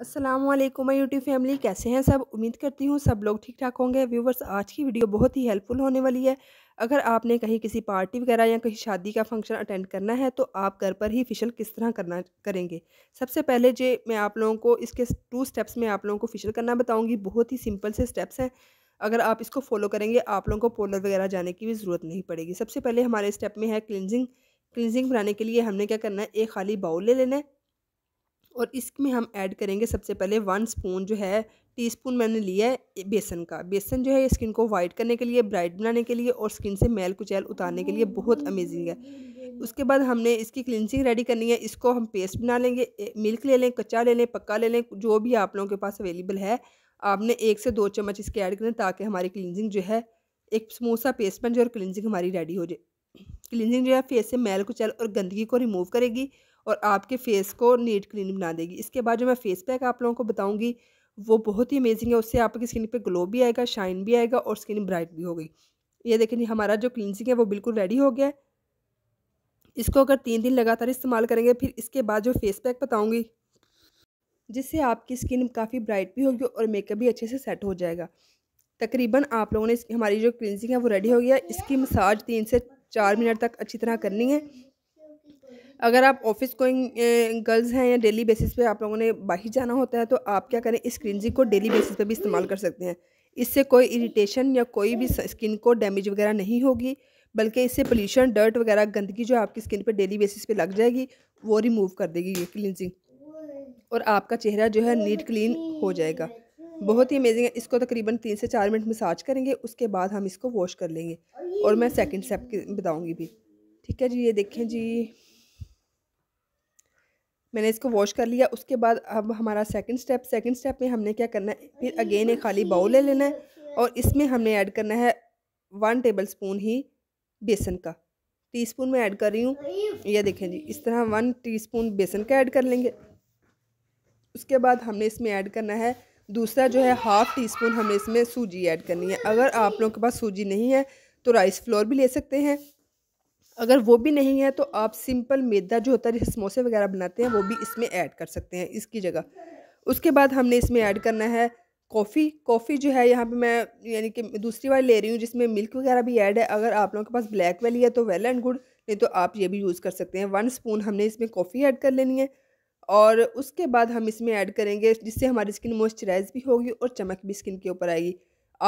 Aslam my YouTube family कैसे हैं सब उम्मीद करती हूँ सब लोग ठीक ठाक होंगे व्यूवर्स आज की वीडियो बहुत ही हेल्पफुल होने वाली है अगर आपने कहीं किसी पार्टी वगैरह या कहीं शादी का फंक्शन अटेंड करना है तो आप घर पर ही फिशल किस तरह करना करेंगे सबसे पहले जे मैं आप लोगों को इसके टू स्टेप्स में आप लोगों को फिशल करना बताऊँगी बहुत ही सिंपल से स्टेप्स हैं अगर आप इसको फॉलो करेंगे आप लोगों को पोलर वगैरह जाने की भी ज़रूरत नहीं पड़ेगी सबसे पहले हमारे स्टेप में है क्लिनजिंग क्लिनजिंग बनाने के लिए हमने क्या करना है एक खाली बाउल ले लेना है और इसमें हम ऐड करेंगे सबसे पहले वन स्पून जो है टीस्पून मैंने लिया है बेसन का बेसन जो है स्किन को वाइट करने के लिए ब्राइट बनाने के लिए और स्किन से मैल कुचैल उतारने के लिए बहुत अमेजिंग है उसके बाद हमने इसकी क्लिनसिंग रेडी करनी है इसको हम पेस्ट बना लेंगे मिल्क ले लें कच्चा ले लें पक्का ले लें जो भी आप लोगों के पास अवेलेबल है आपने एक से दो चम्मच इसके ऐड करें ताकि हमारी क्लिनजिंग जो है एक स्मूथ सा पेस्ट बन जाए और क्लिनजिंग हमारी रेडी हो जाए क्लिनजिंग जो है फेस से मैल कुचैल और गंदगी को रिमूव करेगी और आपके फेस को नीट क्लीन बना देगी इसके बाद जो मैं फेस पैक आप लोगों को बताऊंगी वो बहुत ही अमेजिंग है उससे आपकी स्किन पे ग्लो भी आएगा शाइन भी आएगा और स्किन ब्राइट भी होगी ये देखें जी हमारा जो क्लिनजिंग है वो बिल्कुल रेडी हो गया है इसको अगर तीन दिन लगातार इस्तेमाल करेंगे फिर इसके बाद जो फेस पैक बताऊँगी जिससे आपकी स्किन काफ़ी ब्राइट भी होगी और मेकअप भी अच्छे से सेट हो जाएगा तकरीबन आप लोगों ने हमारी जो क्लिनजिंग है वो रेडी हो गया इसकी मसाज तीन से चार मिनट तक अच्छी तरह करनी है अगर आप ऑफिस गोइंग गर्ल्स हैं या डेली बेसिस पे आप लोगों ने बाहर जाना होता है तो आप क्या करें इस स्क्रीनजिंग को डेली बेसिस पे भी इस्तेमाल कर सकते हैं इससे कोई इरिटेशन या कोई भी स्किन को डैमेज वगैरह नहीं होगी बल्कि इससे पोल्यूशन डर्ट वगैरह गंदगी जो आपकी स्किन पर डेली बेसिस पर लग जाएगी वो रिमूव कर देगी ये क्लिनजिंग और आपका चेहरा जो है नीट क्लीन हो जाएगा बहुत ही अमेजिंग है इसको तकरीबन तीन से चार मिनट मसाज करेंगे उसके बाद हम इसको वॉश कर लेंगे और मैं सेकंड स्टेप बताऊंगी भी ठीक है जी ये देखें जी मैंने इसको वॉश कर लिया उसके बाद अब हमारा सेकंड स्टेप सेकंड स्टेप में हमने क्या करना है फिर अगेन एक खाली बाउल ले लेना है और इसमें हमने ऐड करना है वन टेबल स्पून ही बेसन का टीस्पून में ऐड कर रही हूँ ये देखें जी इस तरह वन टीस्पून बेसन का ऐड कर लेंगे उसके बाद हमने इसमें ऐड करना है दूसरा जो है हाफ़ टी स्पून हमें इसमें सूजी ऐड करनी है अगर आप लोगों के पास सूजी नहीं है तो राइस फ्लोर भी ले सकते हैं अगर वो भी नहीं है तो आप सिंपल मैदा जो होता है जैसे समोसे वगैरह बनाते हैं वो भी इसमें ऐड कर सकते हैं इसकी जगह उसके बाद हमने इसमें ऐड करना है कॉफ़ी कॉफ़ी जो है यहाँ पे मैं यानी कि दूसरी बार ले रही हूँ जिसमें मिल्क वगैरह भी ऐड है अगर आप लोगों के पास ब्लैक वाली है तो वेल एंड गुड नहीं तो आप ये भी यूज़ कर सकते हैं वन स्पून हमने इसमें कॉफ़ी ऐड कर लेनी है और उसके बाद हम इसमें ऐड करेंगे जिससे हमारी स्किन मॉइस्चराइज भी होगी और चमक भी स्किन के ऊपर आएगी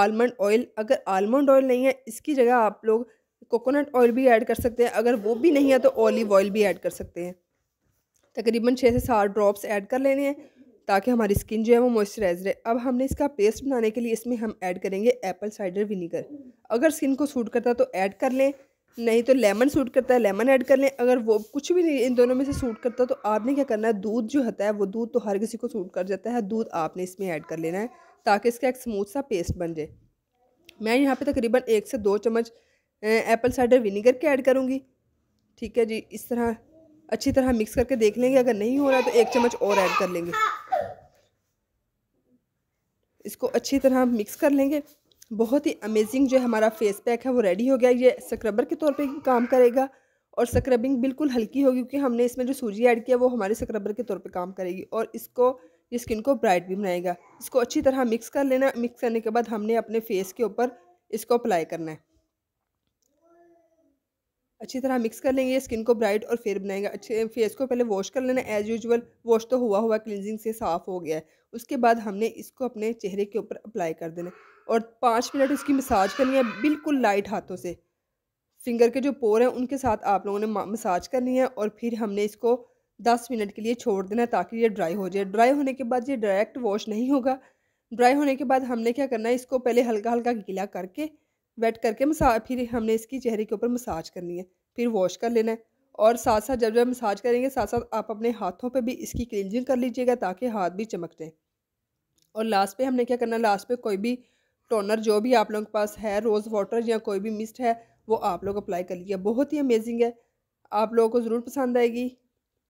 आलमंड ऑयल अगर आलमंड ऑयल नहीं है इसकी जगह आप लोग कोकोनट ऑयल भी ऐड कर सकते हैं अगर वो भी नहीं है तो ऑलिव ऑयल भी ऐड कर सकते हैं तकरीबन छः से सात ड्रॉप्स ऐड कर लेने हैं ताकि हमारी स्किन जो है वो मॉइस्चराइज रहे अब हमने इसका पेस्ट बनाने के लिए इसमें हम ऐड करेंगे एप्पल साइडर विनीगर अगर स्किन को सूट करता है तो ऐड कर लें नहीं तो लेमन सूट करता है लेमन ऐड कर लें अगर वो कुछ भी नहीं इन दोनों में से सूट करता तो आपने क्या करना है दूध जो होता है वो दूध तो हर किसी को सूट कर जाता है दूध आपने इसमें ऐड कर लेना है ताकि इसका एक स्मूथ सा पेस्ट बन जाए मैं यहाँ पे तकरीबन एक से दो चम्मच एप्पल साइडर विनीगर के ऐड करूँगी ठीक है जी इस तरह अच्छी तरह मिक्स करके देख लेंगे अगर नहीं हो रहा तो एक चम्मच और ऐड कर लेंगे इसको अच्छी तरह मिक्स कर लेंगे बहुत ही अमेजिंग जो हमारा फेस पैक है वो रेडी हो गया ये स्क्रबर के तौर पे काम करेगा और स्क्रबिंग बिल्कुल हल्की होगी क्योंकि हमने इसमें जो सूजी ऐड किया वो हमारे स्क्रबर के तौर पे काम करेगी और इसको ये स्किन को ब्राइट भी बनाएगा इसको अच्छी तरह मिक्स कर लेना मिक्स करने के बाद हमने अपने फेस के ऊपर इसको अप्लाई करना है अच्छी तरह मिक्स कर लेंगे स्किन को ब्राइट और फेयर बनाएंगे अच्छे फेस को पहले वॉश कर लेना एज यूजल वॉश तो हुआ हुआ क्लिनजिंग से साफ़ हो गया है उसके बाद हमने इसको अपने चेहरे के ऊपर अप्लाई कर देना और पाँच मिनट इसकी मसाज करनी है बिल्कुल लाइट हाथों से फिंगर के जो पोर हैं उनके साथ आप लोगों ने मसाज करनी है और फिर हमने इसको दस मिनट के लिए छोड़ देना ताकि ये ड्राई हो जाए ड्राई होने के बाद ये डायरेक्ट वॉश नहीं होगा ड्राई होने के बाद हमने क्या करना है इसको पहले हल्का हल्का गीला करके वेट करके मसा फिर हमने इसकी चेहरे के ऊपर मसाज करनी है फिर वॉश कर लेना है और साथ साथ जब जब मसाज करेंगे साथ साथ आप अपने हाथों पे भी इसकी क्लिनजिंग कर लीजिएगा ताकि हाथ भी चमक दें और लास्ट पे हमने क्या करना है लास्ट पे कोई भी टोनर जो भी आप लोगों के पास है रोज़ वाटर या कोई भी मिस्ट है वो आप लोग अप्लाई कर लीजिए बहुत ही अमेजिंग है आप लोगों को ज़रूर पसंद आएगी